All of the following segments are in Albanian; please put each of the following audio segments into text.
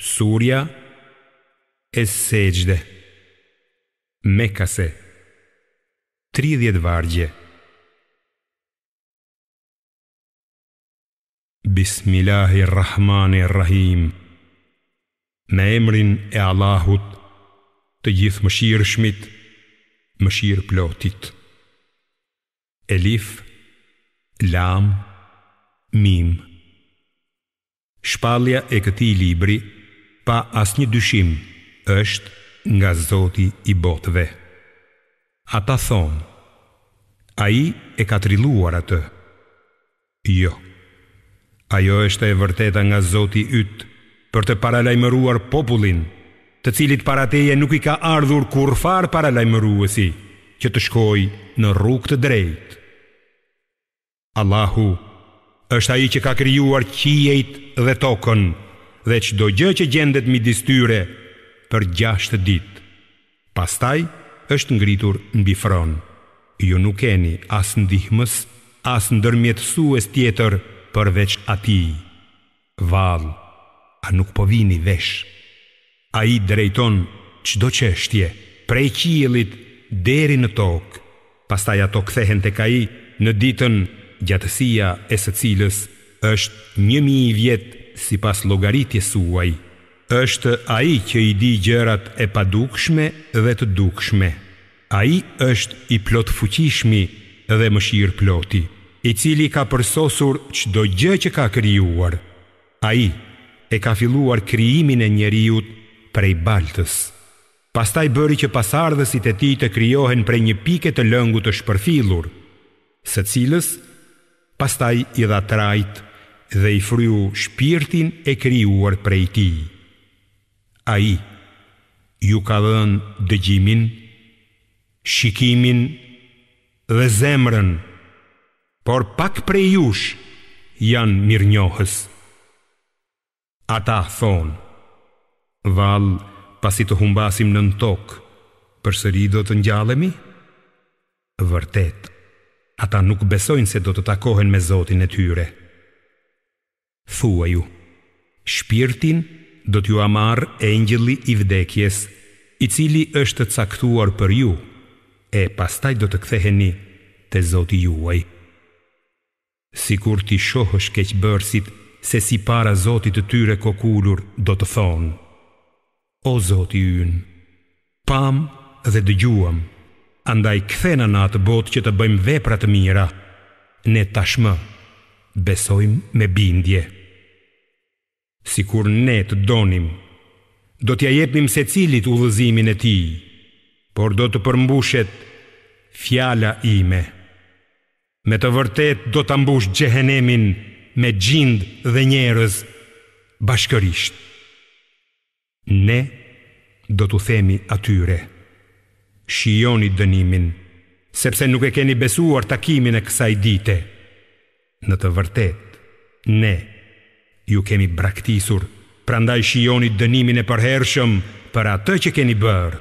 Surja e seqde Mekase 30 vargje Bismillahirrahmanirrahim Me emrin e Allahut të gjithë mëshirë shmit, mëshirë plotit Elif, Lam, Mim Shpalja e këti libri pa asnjë dyshim, është nga Zoti i botëve. Ata thonë, a i e ka triluar atë. Jo, ajo është e vërteta nga Zoti ytë për të paralajmëruar popullin, të cilit parateje nuk i ka ardhur kur farë paralajmëruesi, që të shkoj në rrug të drejt. Allahu, është a i që ka kryuar qijet dhe tokën, dhe do gjë që gjendet midis distyre për 6 ditë. Pastaj është ngritur mbi fron. Ju nuk keni as ndihmës, as ndërmjetësues tjetër përveç ati Vall, a nuk po vini vesh? A i drejton qdo qështje, prej qilit deri në tokë, pastaj ato kthehen të kaji në ditën gjatësia e së cilës është një mi i vjetë si pas logaritje suaj, është a i që i di gjërat e padukshme dhe të dukshme. A i është i plot fuqishmi dhe mëshirë ploti, i cili ka përsosur qdo gjë që ka kryuar. A i e ka filluar kryimin e njeriut prej baltës. Pastaj bëri që pasardhësit e ti të kryohen prej një pike të lëngu të shpërfilur, Se cilës pastaj i dha trajtë dhe i fryu shpirtin e kryuar prej ti. A i, ju ka dhenë dëgjimin, shikimin dhe zemrën, por pak prej jush janë mirë njohës. Ata thonë, valë pasi të humbasim në në tokë, përsëri do të njallemi? Vërtet, ata nuk besojnë se do të takohen me Zotin e tyre thua ju, shpirtin do t'ju amar engjëlli i vdekjes, i cili është caktuar për ju, e pastaj do të ktheheni të zoti juaj. Si kur ti shohësh bërsit, se si para zotit të tyre kokullur do të thonë, O zoti yn, pam dhe dëgjuam, andaj kthena në atë bot që të bëjmë vepra të mira, ne tashmë besojmë me bindje. Si kur ne të donim, do t'ja jepnim se cilit u dhëzimin e ti, por do të përmbushet fjala ime. Me të vërtet do të mbush gjehenemin me gjind dhe njerëz bashkërisht. Ne do t'u themi atyre, shioni dënimin, sepse nuk e keni besuar takimin e kësaj dite. Në të vërtet, ne ju kemi braktisur, prandaj shijoni dënimin e përhershëm për atë që keni bërë.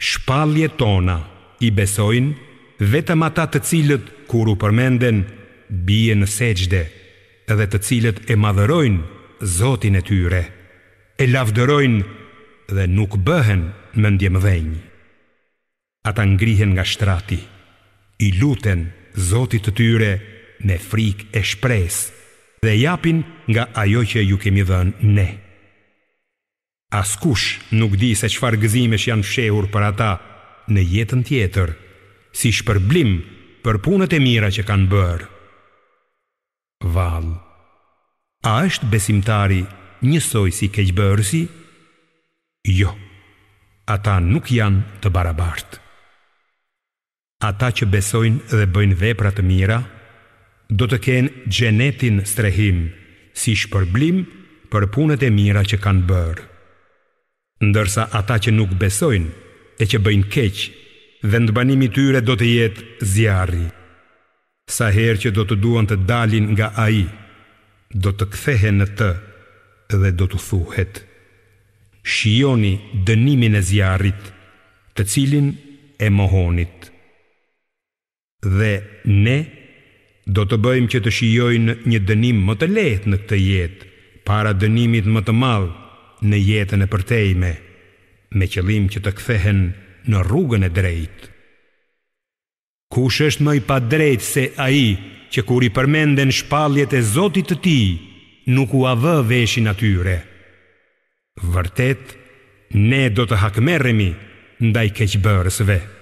Shpalljet tona i besojnë vetëm ata të cilët kur përmenden bie në sejdë edhe të cilët e madhërojnë Zotin e tyre, e lavdërojnë dhe nuk bëhen më ndje Ata ngrihen nga shtrati, i luten Zotit të tyre, me frik e shpres dhe japin nga ajo që ju kemi dhënë ne. Askush nuk di se qëfar gëzimesh janë shehur për ata në jetën tjetër, si shpërblim për punët e mira që kanë bërë. Val, a është besimtari njësoj si keqbërësi? Jo, ata nuk janë të barabartë. Ata që besojnë dhe bëjnë vepra të mira – do të kenë gjenetin strehim, si shpërblim për punët e mira që kanë bërë. Ndërsa ata që nuk besojnë e që bëjnë keqë, dhe ndëbanimi tyre do të jetë zjarri. Sa herë që do të duan të dalin nga aji, do të kthehen në të dhe do të thuhet. Shioni dënimin e zjarrit, të cilin e mohonit. Dhe ne të të Do të bëjmë që të shijojnë një dënim më të lehtë në këtë jetë para dënimit më të madh në jetën e përtejme, me qëllim që të kthehen në rrugën e drejtë. Kush është më i pa drejtë se ai që kur i përmenden shpalljet e Zotit të Tij, nuk u avë veshin atyre? Vërtet, ne do të hakmerremi ndaj keqbërësve.